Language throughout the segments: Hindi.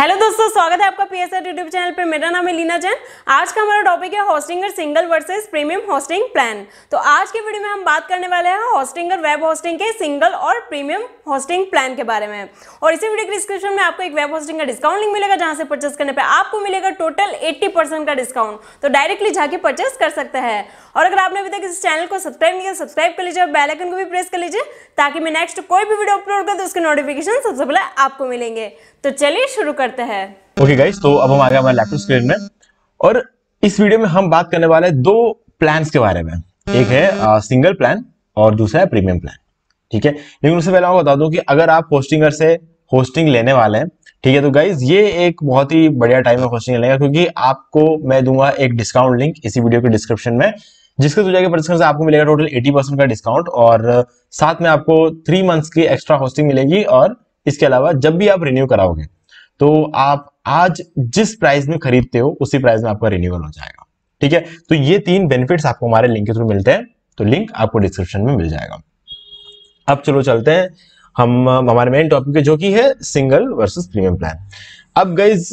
हेलो दोस्तों स्वागत है आपका पी एस यूट्यूब चैनल पे मेरा नाम है लीना जैन आज का हमारा टॉपिक है Hostinger single versus premium hosting plan तो आज के वीडियो में हम बात करने वाले हैं हॉस्टिंगर वेब होस्टिंग के सिंगल और प्रीमियम होस्टिंग प्लान के बारे में और इसी वीडियो के डिस्क्रिप्शन में आपको एक वेब होस्टिंग का डिस्काउंट लिंक मिलेगा जहाँ से परचेस करने पर आपको मिलेगा टोटल एट्टी का डिस्काउंट तो डायरेक्टली जाके परचेस कर सकते हैं और अगर आपने अभी तक इस चैनल को सब्सक्राइब नहीं किया सब्सक्राइब कर लीजिए और बेलाइकन को भी प्रेस कर लीजिए ताकि मैं नेक्स्ट कोई भी वीडियो अपलोड कर तो उसके नोटिफिकेशन सबसे पहले आपको मिलेंगे तो चलिए शुरू कर करते हैं ओके गाइस तो अब हम आ गए हमारे लैपटॉप स्क्रीन में और इस वीडियो में हम बात करने वाले हैं दो प्लान के बारे में एक है हम्म। आ, सिंगल प्लान और दूसरा है प्रीमियम प्लान ठीक है लेकिन उससे पहले मैं बता दूं कि अगर आप होस्टिंगर से होस्टिंग लेने वाले हैं ठीक है तो गाइज ये एक बहुत ही बढ़िया टाइम है होस्टिंग लेने का क्योंकि आपको मैं दूंगा एक डिस्काउंट लिंक इसी वीडियो के डिस्क्रिप्शन में जिसके थ्रू जाकर परचेस से आपको मिलेगा टोटल 80 परसेंट का डिस्काउंट और साथ में आपको थ्री मंथ्स की एक्स्ट्रा होस्टिंग मिलेगी और इसके अलावा जब भी आप रिन्यू कराओगे तो आप आज जिस प्राइस में खरीदते हो उसी प्राइस में आपका रिन्यूअल हो जाएगा ठीक है तो ये तीन बेनिफिट्स आपको हमारे लिंक के थ्रू मिलते हैं तो लिंक आपको डिस्क्रिप्शन में मिल जाएगा अब चलो चलते हैं हम हमारे मेन टॉपिक जो कि है सिंगल वर्सेस प्रीमियम प्लान अब गाइज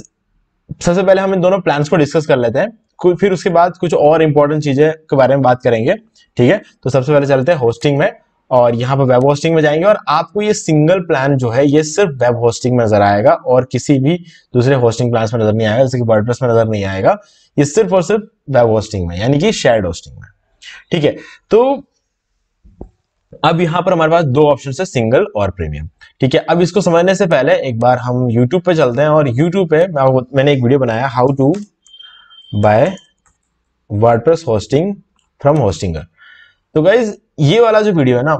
सबसे पहले हम इन दोनों प्लान को डिस्कस कर लेते हैं फिर उसके बाद कुछ और इंपॉर्टेंट चीजें के बारे में बात करेंगे ठीक है तो सबसे पहले चलते हैं होस्टिंग में और यहाँ पर वेब होस्टिंग में जाएंगे और आपको ये सिंगल प्लान जो है ये सिर्फ वेब होस्टिंग में नजर आएगा और किसी भी दूसरे होस्टिंग प्लान में नजर नहीं आएगा जैसे कि वर्ड में नजर नहीं आएगा ये सिर्फ और सिर्फ वेब होस्टिंग में यानी कि शेयर होस्टिंग में ठीक है तो अब यहां पर हमारे पास दो ऑप्शन है सिंगल और प्रीमियम ठीक है अब इसको समझने से पहले एक बार हम यूट्यूब पे चलते हैं और यूट्यूब पे मैं, मैंने एक वीडियो बनाया how to buy WordPress hosting from Hostinger तो गाइज ये वाला जो वीडियो है ना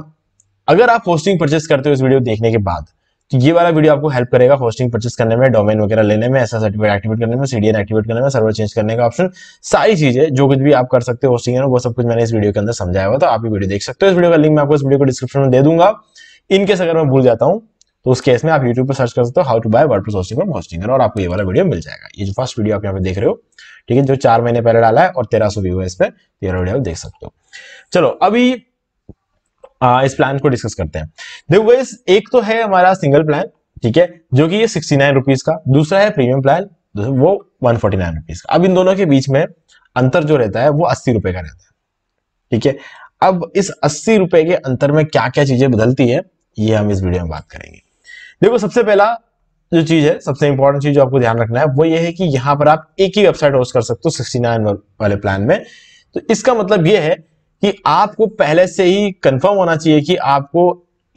अगर आप होस्टिंग परचेस करते हो इस वीडियो देखने के बाद तो ये वाला वीडियो आपको हेल्प करेगा होस्टिंग परचेस करने में डोमेन वगैरह लेने में ऐसा सर्टिफिकेट एक्टिवेट करने में सीडीएन एक्टिवेट करने में सर्वर चेंज करने का ऑप्शन सारी चीजें जो कुछ भी आप कर सकते हो होस्टिंग में वो सब कुछ मैंने इस वीडियो के अंदर समझाया हुआ तो आप ये वीडियो देख सकते हो इस वीडियो का लिंक मैं आपको इस वीडियो को डिस्क्रिप्शन में दे दूंगा इनकेस अगर मैं भूल जाता हूँ तो उस केस में आप यूट्यूब पर सर्च कर सकते हो how to buy word hosting from hosting और आपको ये वाला वीडियो मिल जाएगा ये जो फर्स्ट वीडियो आप यहाँ पे देख रहे हो ठीक है जो चार महीने पहले डाला है और तेरह सौ व्यू है इस पर तेरह वीडियो देख सकते हो चलो अभी आ, इस प्लान को डिस्कस करते हैं देखो एक तो है हमारा सिंगल प्लान ठीक है जो कि ये सिक्सटी नाइन रुपीज का दूसरा है प्रीमियम प्लान वो वन फोर्टी नाइन रुपीज का अब इन दोनों के बीच में अंतर जो रहता है वो अस्सी रुपए का रहता है ठीक है अब इस अस्सी रुपए के अंतर में क्या क्या चीजें बदलती है ये हम इस वीडियो में बात करेंगे देखो सबसे पहला जो चीज है सबसे इंपॉर्टेंट चीज जो आपको ध्यान रखना है वो ये है कि यहां पर आप एक ही वेबसाइट होस्ट कर सकते हो सिक्सटी नाइन वाले प्लान में तो इसका मतलब ये है कि आपको पहले से ही कंफर्म होना चाहिए कि आपको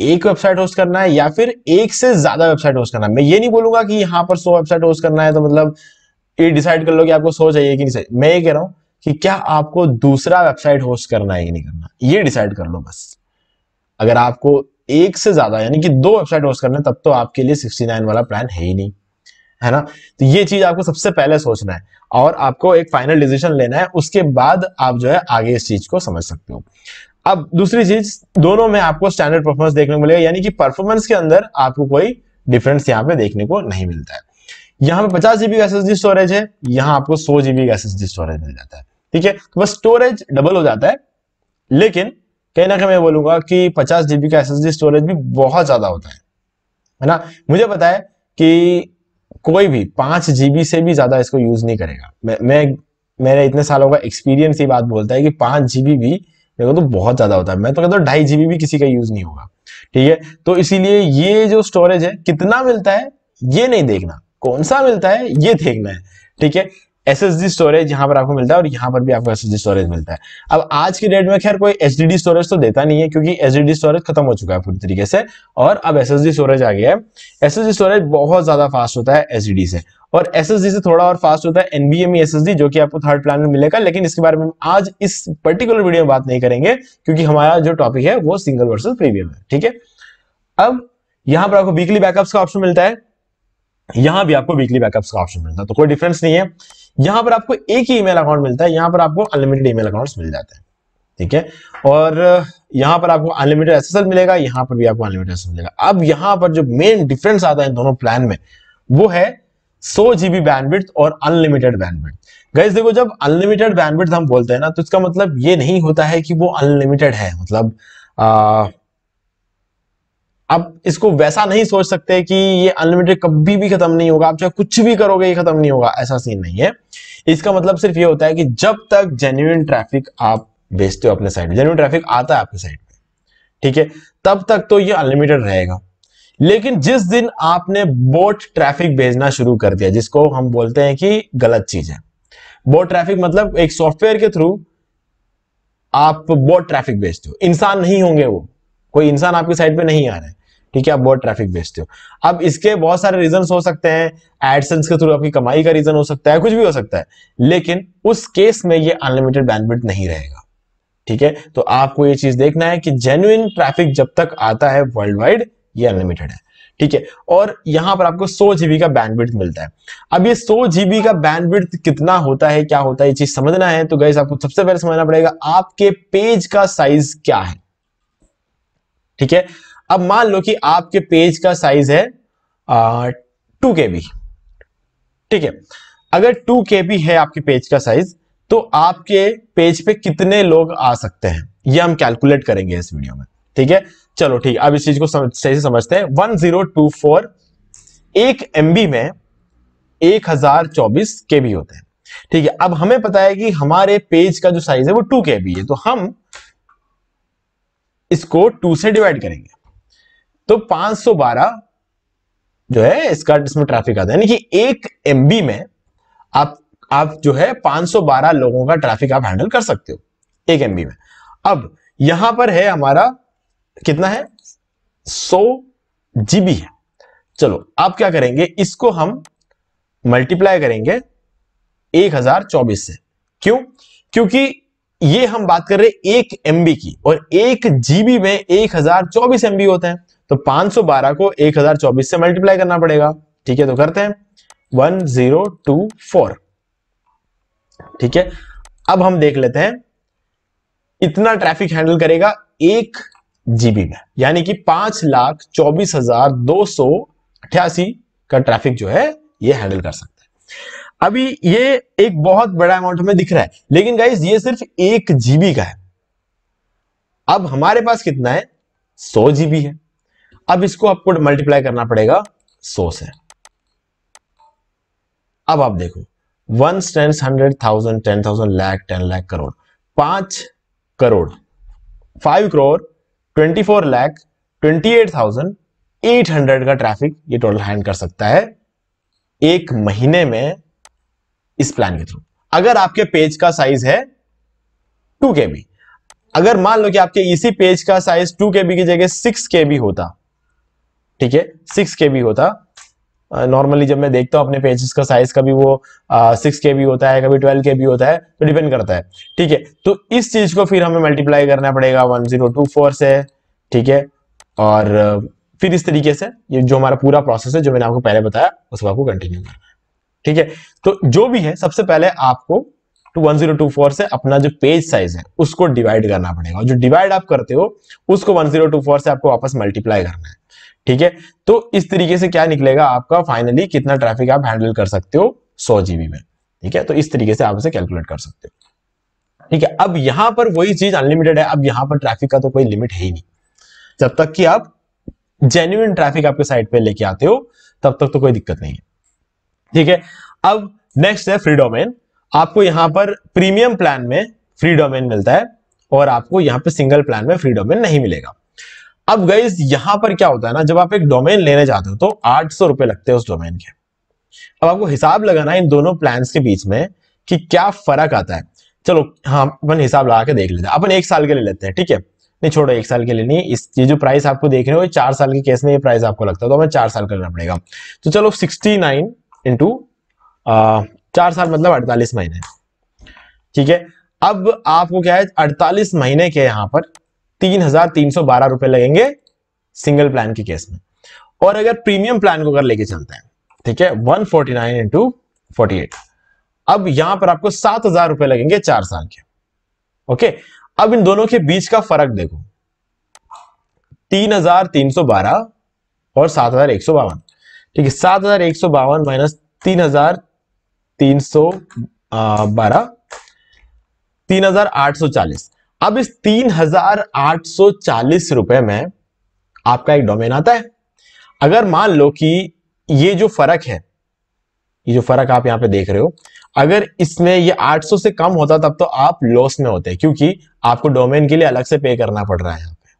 एक वेबसाइट होस्ट करना है या फिर एक से ज्यादा वेबसाइट होस्ट करना है मैं ये नहीं बोलूंगा कि यहाँ पर सौ वेबसाइट होस्ट करना है तो मतलब ये डिसाइड कर लो कि आपको सौ चाहिए कि नहीं चाहिए मैं ये कह रहा हूं कि क्या आपको दूसरा वेबसाइट होस्ट करना है कि नहीं करना ये डिसाइड कर लो बस अगर आपको एक से ज्यादा यानी कि दो वेबसाइट होस्ट करना है तब तो आपके लिए सिक्सटी नाइन वाला प्लान है ही नहीं है ना तो ये चीज आपको सबसे पहले सोचना है और आपको एक फाइनल डिसीजन लेना है उसके बाद आप जो है आगे इस चीज को समझ सकते हो अब दूसरी चीज दोनों में आपको स्टैंडर्ड परफॉर्मेंस देखने को मिलेगा यानी कि परफॉर्मेंस के अंदर आपको कोई डिफरेंस यहाँ पे देखने को नहीं मिलता है यहाँ पे पचास जीबी का एस स्टोरेज है यहाँ आपको सौ जीबी का एस स्टोरेज मिल जाता है ठीक है तो बस स्टोरेज डबल हो जाता है लेकिन कहीं ना कहीं मैं बोलूंगा कि पचास जीबी का एस स्टोरेज भी बहुत ज्यादा होता है है ना मुझे पता है कि कोई भी पांच जीबी से भी ज्यादा इसको यूज नहीं करेगा मैं मैं मेरे इतने सालों का एक्सपीरियंस ये बात बोलता है कि पांच जीबी भी मेरे तो बहुत ज्यादा होता है मैं तो कहता हूँ ढाई जीबी भी किसी का यूज नहीं होगा ठीक है तो इसीलिए ये जो स्टोरेज है कितना मिलता है ये नहीं देखना कौन सा मिलता है ये देखना है ठीक है एस एस डी स्टोरेज यहाँ पर आपको मिलता है और यहाँ पर भी आपको एस एस डी स्टोरेज मिलता है अब आज की डेट में खैर कोई एच डी डी स्टोरेज तो देता नहीं है क्योंकि एच डी डी स्टोरेज खत्म हो चुका है पूरी तरीके से और अब एस एस डी स्टोरेज आ गया है एस एस डी स्टोरेज बहुत ज्यादा फास्ट होता है एच डी डी से और एस एस डी से थोड़ा और फास्ट होता है एनबीएमई एस एस डी जो कि आपको थर्ड प्लान में मिलेगा लेकिन इसके बारे में आज इस पर्टिकुलर वीडियो में बात नहीं करेंगे क्योंकि हमारा जो टॉपिक है वो सिंगल वर्सेज प्रीमियम है ठीक है अब यहाँ पर आपको वीकली बैकअप्स का ऑप्शन मिलता है यहां भी आपको वीकली बैकअप्स का ऑप्शन मिलता है तो कोई डिफरेंस नहीं है यहां पर आपको एक ही ईमेल अकाउंट मिलता है यहां पर आपको अनलिमिटेड ईमेल अकाउंट्स मिल जाते हैं ठीक है और यहां पर आपको अनलिमिटेड एसएसएल मिलेगा यहां पर भी आपको अनलिमिटेड एसएसएल मिलेगा अब यहां पर जो मेन डिफरेंस आता है दोनों प्लान में वो है सो जीबी बैंडविड्थ और अनलिमिटेड बैंडविड्थ गैस देखो जब अनलिमिटेड बैंडविड्थ हम बोलते हैं ना तो इसका मतलब ये नहीं होता है कि वो अनलिमिटेड है मतलब आ, आप इसको वैसा नहीं सोच सकते कि ये अनलिमिटेड कभी भी खत्म नहीं होगा आप चाहे कुछ भी करोगे ये खत्म नहीं होगा ऐसा सीन नहीं है इसका मतलब सिर्फ ये होता है कि जब तक जेन्यून ट्रैफिक आप भेजते हो अपने साइड जेन्यून ट्रैफिक आता है आपके साइड में ठीक है तब तक तो ये अनलिमिटेड रहेगा लेकिन जिस दिन आपने बोट ट्रैफिक भेजना शुरू कर दिया जिसको हम बोलते हैं कि गलत चीज है बोट ट्रैफिक मतलब एक सॉफ्टवेयर के थ्रू आप बोट ट्रैफिक भेजते हो इंसान नहीं होंगे वो कोई इंसान आपकी साइड पे नहीं आ रहा है ठीक है आप बहुत ट्रैफिक भेजते हो अब इसके बहुत सारे रीजन हो सकते हैं एडसेंस के थ्रू आपकी कमाई का रीजन हो सकता है कुछ भी हो सकता है लेकिन उस केस में ये अनलिमिटेड बैंडविड्थ नहीं रहेगा ठीक है तो आपको ये चीज देखना है कि जेन्युन ट्रैफिक जब तक आता है वर्ल्ड वाइड ये अनलिमिटेड है ठीक है और यहां पर आपको सो जीबी का बैंडविड्थ मिलता है अब ये सो जीबी का बैंडविड्थ कितना होता है क्या होता है ये चीज समझना है तो गैस आपको सबसे पहले समझना पड़ेगा आपके पेज का साइज क्या है ठीक है अब मान लो कि आपके पेज का साइज है टू के बी ठीक है अगर टू के बी है आपके पेज का साइज तो आपके पेज पे कितने लोग आ सकते हैं ये हम कैलकुलेट करेंगे इस वीडियो में ठीक है चलो ठीक अब इस चीज को समझ, सही से समझते हैं वन जीरो टू फोर एक एमबी में एक हजार चौबीस केबी होते हैं ठीक है अब हमें पता है कि हमारे पेज का जो साइज है वो टू के बी है तो हम इसको टू से डिवाइड करेंगे तो 512 जो है इसका इसमें ट्रैफिक आता है यानी कि एक एमबी में आप आप जो है 512 लोगों का ट्रैफिक आप हैंडल कर सकते हो एक एमबी में अब यहां पर है हमारा कितना है 100 जीबी है चलो आप क्या करेंगे इसको हम मल्टीप्लाई करेंगे 1024 से क्यों क्योंकि ये हम बात कर रहे हैं एक एमबी की और एक जीबी में 1024 एमबी होते हैं तो 512 को 1024 से मल्टीप्लाई करना पड़ेगा ठीक है तो करते हैं 1024 ठीक है अब हम देख लेते हैं इतना ट्रैफिक हैंडल करेगा एक जीबी में यानी कि पांच लाख चौबीस हजार दो सौ अठासी का ट्रैफिक जो है ये हैंडल कर सकता है अभी ये एक बहुत बड़ा अमाउंट हमें दिख रहा है लेकिन गाइज ये सिर्फ एक जीबी का है अब हमारे पास कितना है सौ जीबी है अब इसको आपको मल्टीप्लाई करना पड़ेगा सौ से अब आप देखो one ten hundred thousand ten thousand lakh ten lakh crore पांच crore five crore twenty four lakh twenty eight thousand eight hundred का ट्रैफिक ये टोटल हैंड कर सकता है एक महीने में इस प्लान के थ्रू अगर आपके पेज का साइज है टू के अगर मान लो कि आपके इसी पेज का साइज टू के की जगह सिक्स के होता ठीक है सिक्स के बी होता नॉर्मली जब मैं देखता हूँ अपने पेजेस का साइज कभी वो सिक्स के बी होता है कभी ट्वेल्व के बी होता है तो डिपेंड करता है ठीक है तो इस चीज को फिर हमें मल्टीप्लाई करना पड़ेगा वन जीरो टू फोर से ठीक है और फिर इस तरीके से ये जो हमारा पूरा प्रोसेस है जो मैंने आपको पहले बताया उसको आपको कंटिन्यू करना है ठीक है तो जो भी है सबसे पहले आपको two one zero two four से अपना जो पेज साइज है उसको डिवाइड करना पड़ेगा और जो डिवाइड आप करते हो उसको वन जीरो टू फोर से आपको वापस मल्टीप्लाई करना है ठीक है तो इस तरीके से क्या निकलेगा आपका फाइनली कितना ट्रैफिक आप हैंडल कर सकते हो सौ जीबी में ठीक है तो इस तरीके से आप इसे कैलकुलेट कर सकते हो ठीक है अब यहां पर वही चीज अनलिमिटेड है अब यहां पर ट्रैफिक का तो कोई लिमिट है ही नहीं जब तक कि आप जेन्यून ट्रैफिक आपके साइट पर लेके आते हो तब तक तो कोई दिक्कत नहीं है ठीक है अब नेक्स्ट है फ्री डोमेन आपको यहां पर प्रीमियम प्लान में फ्री डोमेन मिलता है और आपको यहां पर सिंगल प्लान में फ्री डोमेन नहीं मिलेगा अब गई यहां पर क्या होता है ना जब आप एक डोमेन लेने जाते हो तो आठ सौ रुपए लगते हैं उस डोमेन के अब आपको हिसाब लगाना है इन दोनों प्लान के बीच में कि क्या फर्क आता है चलो हाँ अपन हिसाब लगा के देख लेते हैं अपन एक साल के ले लेते हैं ठीक है नहीं छोड़ो एक साल के लिए नहीं इस ये जो प्राइस आपको देख रहे हो चार साल के केस में ये प्राइस आपको लगता है तो हमें चार साल का लेना पड़ेगा तो चलो सिक्सटी नाइन इंटू चार साल मतलब अड़तालीस महीने ठीक है अब आपको क्या है अड़तालीस महीने के यहाँ पर तीन हजार तीन सौ बारह रुपए लगेंगे सिंगल प्लान के केस में और अगर प्रीमियम प्लान को अगर लेके चलते हैं ठीक है one forty nine into forty eight अब यहां पर आपको सात हजार रुपए लगेंगे चार साल के ओके अब इन दोनों के बीच का फर्क देखो तीन हजार तीन सौ बारह और सात हजार एक सौ बावन ठीक है सात हजार एक सौ बावन माइनस तीन हजार तीन सौ बारह तीन हजार आठ सौ चालीस अब इस तीन हजार आठ सौ चालीस रुपए में आपका एक डोमेन आता है अगर मान लो कि ये जो फर्क है ये जो फर्क आप यहां पे देख रहे हो अगर इसमें ये 800 से कम होता तब तो आप लॉस में होते क्योंकि आपको डोमेन के लिए अलग से पे करना पड़ रहा है यहां पे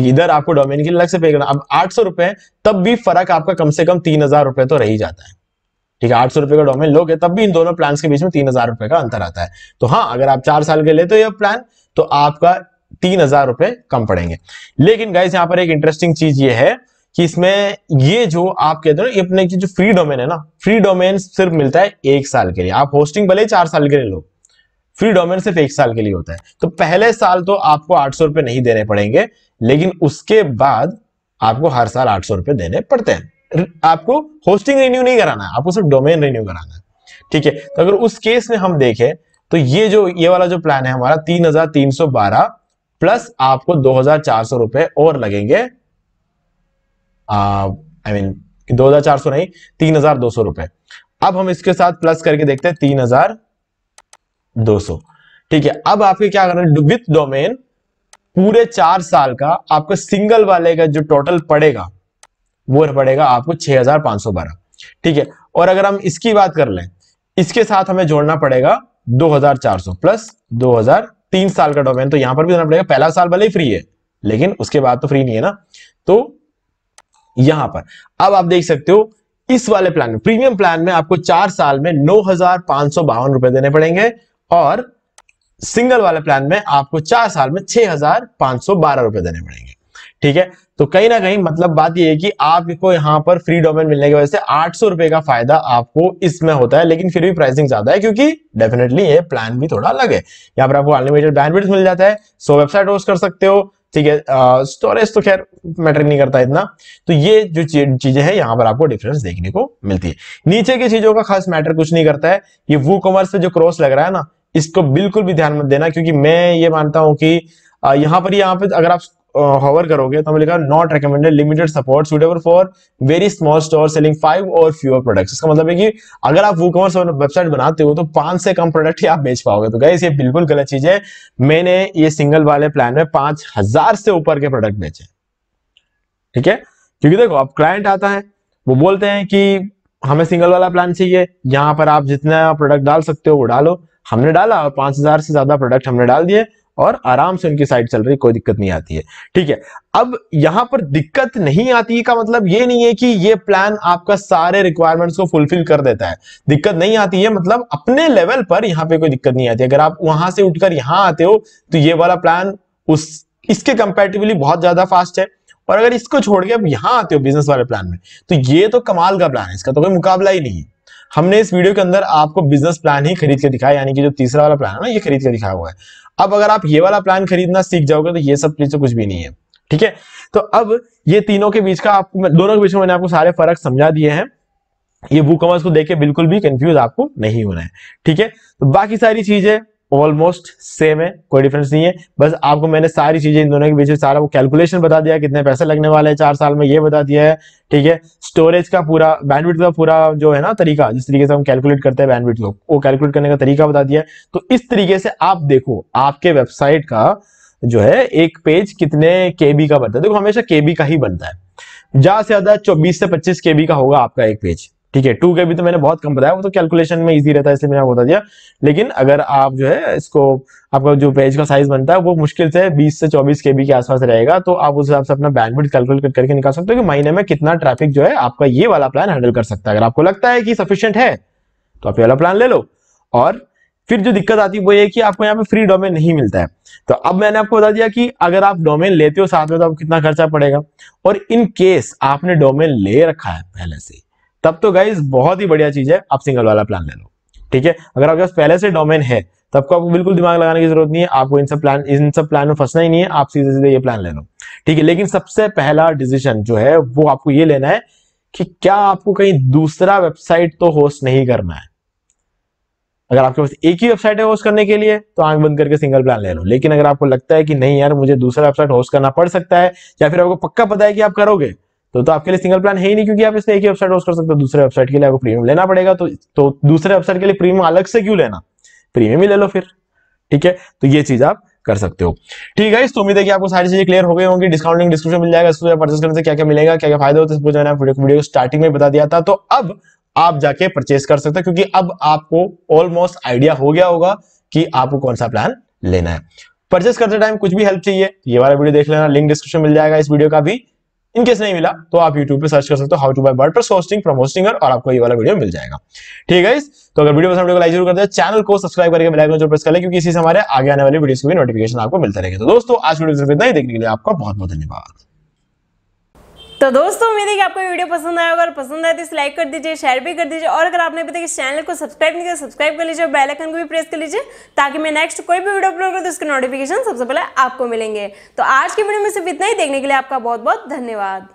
ठीक इधर आपको डोमेन के लिए अलग से पे करना अब आठ सौ रुपए तब भी फर्क आपका कम से कम तीन हजार रुपए तो रह ही जाता है ठीक है आठ सौ रुपए का डोमेन लोगे तब भी इन दोनों प्लान के बीच में तीन हजार रुपए का अंतर आता है तो हाँ अगर आप चार साल के लेते हो यह प्लान तो आपका तीन हजार रुपए कम पड़ेंगे लेकिन गाइस यहाँ पर एक इंटरेस्टिंग चीज ये है कि इसमें ये जो आप कहते हो ना अपने की जो फ्री डोमेन है ना फ्री डोमेन सिर्फ मिलता है एक साल के लिए आप होस्टिंग भले चार साल के लिए लो फ्री डोमेन सिर्फ एक साल के लिए होता है तो पहले साल तो आपको आठ सौ रुपए नहीं देने पड़ेंगे लेकिन उसके बाद आपको हर साल आठ सौ रुपए देने पड़ते हैं आपको होस्टिंग रिन्यू नहीं कराना है आपको सिर्फ डोमेन रिन्यू कराना है ठीक है तो अगर उस केस में हम देखें तो ये जो ये वाला जो प्लान है हमारा तीन हजार तीन सौ बारह प्लस आपको दो हजार चार सौ रुपए और लगेंगे आई मीन दो हजार चार सौ नहीं तीन हजार दो सौ रुपए अब हम इसके साथ प्लस करके देखते हैं तीन हजार दो सौ ठीक है अब आपके क्या करना है विथ डोमेन पूरे चार साल का आपका सिंगल वाले का जो टोटल पड़ेगा वो पड़ेगा आपको छह हजार पांच सौ बारह ठीक है और अगर हम इसकी बात कर लें इसके साथ हमें जोड़ना पड़ेगा 2400 प्लस 2000 तीन साल का डोमेन तो यहां पर भी देना पड़ेगा पहला साल भले ही फ्री है लेकिन उसके बाद तो फ्री नहीं है ना तो यहां पर अब आप देख सकते हो इस वाले प्लान में प्रीमियम प्लान में आपको चार साल में नौ हजार पांच सौ बावन रुपए देने पड़ेंगे और सिंगल वाले प्लान में आपको चार साल में छह हजार पांच सौ बारह रुपए देने पड़ेंगे ठीक है तो कहीं ना कहीं मतलब बात यह है कि आपको यहाँ पर फ्री डोमेन मिलने की वजह से आठ सौ रुपए का फायदा आपको इसमें होता है लेकिन फिर भी प्राइसिंग ज्यादा है क्योंकि डेफिनेटली ये प्लान भी थोड़ा अलग है यहाँ पर आपको अनलिमिटेड बैंडविड्थ मिल जाता है सो वेबसाइट होस्ट कर सकते हो ठीक है स्टोरेज तो खैर मैटर नहीं करता इतना तो ये जो चीजें हैं यहाँ पर आपको डिफरेंस देखने को मिलती है नीचे की चीजों का खास मैटर कुछ नहीं करता है ये वो कॉमर्स पे जो क्रॉस लग रहा है ना इसको बिल्कुल भी ध्यान मत देना क्योंकि मैं ये मानता हूं कि यहाँ पर यहाँ पे अगर आप हॉवर करोगे तो हमें लिखा not recommended limited support suitable for very small store selling five और फ्यूअर प्रोडक्ट्स इसका मतलब है कि अगर आप वो कॉमर्स वेबसाइट बनाते हो तो पांच से कम प्रोडक्ट ही आप बेच पाओगे तो गाइस ये बिल्कुल गलत चीज है मैंने ये सिंगल वाले प्लान में पांच हजार से ऊपर के प्रोडक्ट बेचे ठीक है क्योंकि देखो आप क्लाइंट आता है वो बोलते हैं कि हमें सिंगल वाला प्लान चाहिए यहाँ पर आप जितना प्रोडक्ट डाल सकते हो वो डालो हमने डाला और पांच हजार से ज्यादा प्रोडक्ट हमने डाल दिए और आराम से उनकी साइड चल रही कोई दिक्कत नहीं आती है ठीक है अब यहां पर दिक्कत नहीं आती का मतलब ये नहीं है कि ये प्लान आपका सारे रिक्वायरमेंट्स को फुलफिल कर देता है दिक्कत नहीं आती है मतलब अपने लेवल पर यहाँ पे कोई दिक्कत नहीं आती अगर आप वहां से उठकर यहां आते हो तो ये वाला प्लान उस इसके कंपेरेटिवली बहुत ज्यादा फास्ट है और अगर इसको छोड़ के आप यहाँ आते हो बिजनेस वाले प्लान में तो ये तो कमाल का प्लान है इसका तो कोई मुकाबला ही नहीं है हमने इस वीडियो के अंदर आपको बिजनेस प्लान ही खरीद के दिखाया यानी कि जो तीसरा वाला प्लान है ना ये खरीद के दिखाया हुआ है अब अगर आप ये वाला प्लान खरीदना सीख जाओगे तो ये सब चीजें तो कुछ भी नहीं है ठीक है तो अब ये तीनों के बीच का आपको दोनों के बीच में मैंने आपको सारे फर्क समझा दिए हैं ये वो कॉमर्स को देख के बिल्कुल भी कंफ्यूज आपको नहीं होना है ठीक है तो बाकी सारी चीजें ऑलमोस्ट सेम है कोई डिफरेंस नहीं है बस आपको मैंने सारी चीजें इन दोनों के बीच में सारा वो कैलकुलेशन बता दिया कितने पैसे लगने वाले हैं चार साल में ये बता दिया है ठीक है स्टोरेज का पूरा बैंडविड्थ का पूरा जो है ना तरीका जिस तरीके से हम कैलकुलेट करते हैं बैंडविड्थ लोग वो कैलकुलेट करने का तरीका बता दिया है तो इस तरीके से आप देखो आपके वेबसाइट का जो है एक पेज कितने केबी का बनता है देखो हमेशा केबी का ही बनता है ज्यादा से ज्यादा चौबीस से पच्चीस केबी का होगा आपका एक पेज ठीक है टू के भी तो मैंने बहुत कम बताया वो तो कैलकुलेशन में इजी रहता है इसलिए मैंने आपको बता दिया लेकिन अगर आप जो है इसको आपका जो पेज का साइज बनता है वो मुश्किल से 20 से 24 के बी के आसपास रहेगा तो आप उस हिसाब से अपना बैंडविड्थ कैलकुलेट करके निकाल सकते हो कि महीने में कितना ट्रैफिक जो है आपका ये वाला प्लान हैंडल कर सकता है अगर आपको लगता है कि सफिशियंट है तो आप ये वाला प्लान ले लो और फिर जो दिक्कत आती है वो ये कि आपको यहाँ पे फ्री डोमेन नहीं मिलता है तो अब मैंने आपको बता दिया कि अगर आप डोमेन लेते हो साथ में तो आपको कितना खर्चा पड़ेगा और इन केस आपने डोमेन ले रखा है पहले से तब तो गाइज बहुत ही बढ़िया चीज है आप सिंगल वाला प्लान ले लो ठीक है अगर आपके पास पहले से डोमेन है तब को आपको बिल्कुल दिमाग लगाने की जरूरत नहीं है आपको इन सब प्लान इन सब प्लान में फंसना ही नहीं है आप सीधे सीधे ये प्लान ले लो ठीक है लेकिन सबसे पहला डिसीजन जो है वो आपको ये लेना है कि क्या आपको कहीं दूसरा वेबसाइट तो होस्ट नहीं करना है अगर आपके पास एक ही वेबसाइट है होस्ट करने के लिए तो आंख बंद करके सिंगल प्लान ले लो लेकिन अगर आपको लगता है कि नहीं यार मुझे दूसरा वेबसाइट होस्ट करना पड़ सकता है या फिर आपको पक्का पता है कि आप करोगे तो, तो आपके लिए सिंगल प्लान है ही नहीं क्योंकि आप इसमें एक ही वेबसाइट होस्ट कर सकते हो दूसरे वेबसाइट के लिए आपको प्रीमियम लेना पड़ेगा तो, तो दूसरे वेबसाइट के लिए प्रीमियम अलग से क्यों लेना प्रीमियम ही ले लो फिर ठीक है तो ये चीज आप कर सकते हो ठीक है तो उम्मीद है कि आपको सारी चीजें क्लियर हो गई होंगी डिस्काउंट डिस्क्रिप्शन मिल जाएगा इसको परचेस करने से क्या क्या मिलेगा क्या क्या फायदा होता है मैंने वीडियो स्टार्टिंग में बता दिया था तो अब आप जाके परचेस कर सकते हो क्योंकि अब आपको ऑलमोस्ट आइडिया हो गया होगा कि आपको कौन सा प्लान लेना है परचेस करते टाइम कुछ भी हेल्प चाहिए ये वाला वीडियो देख लेना लिंक डिस्क्रिप्शन मिल जाएगा इस वीडियो का भी इनकेस नहीं मिला तो आप यूट्यूब पर सर्च कर सकते हो how to buy press hosting प्रमोस्टिंग और आपको ये वाला वीडियो मिल जाएगा ठीक है तो अगर वीडियो पसंद लाइक तो जरूर कर दे चैनल को सब्सक्राइब करके बेल आइकन जरूर प्रेस कर ले क्योंकि इसी से हमारे आगे आने वाले वीडियोस की भी नोटिफिकेशन आपको मिलता रहेगा तो दोस्तों आज वीडियो इतना ही देखने के लिए आपका बहुत बहुत धन्यवाद तो दोस्तों उम्मीद है कि आपको वीडियो पसंद आया होगा और पसंद आए तो इस लाइक कर दीजिए शेयर भी कर दीजिए और अगर आपने अभी तक इस चैनल को सब्सक्राइब नहीं किया सब्सक्राइब कर लीजिए और बेल आइकन को भी प्रेस कर लीजिए ताकि मैं नेक्स्ट कोई भी वीडियो अपलोड करूँ तो उसके नोटिफिकेशन सबसे पहले आपको मिलेंगे तो आज की वीडियो में सिर्फ इतना ही देखने के लिए आपका बहुत बहुत धन्यवाद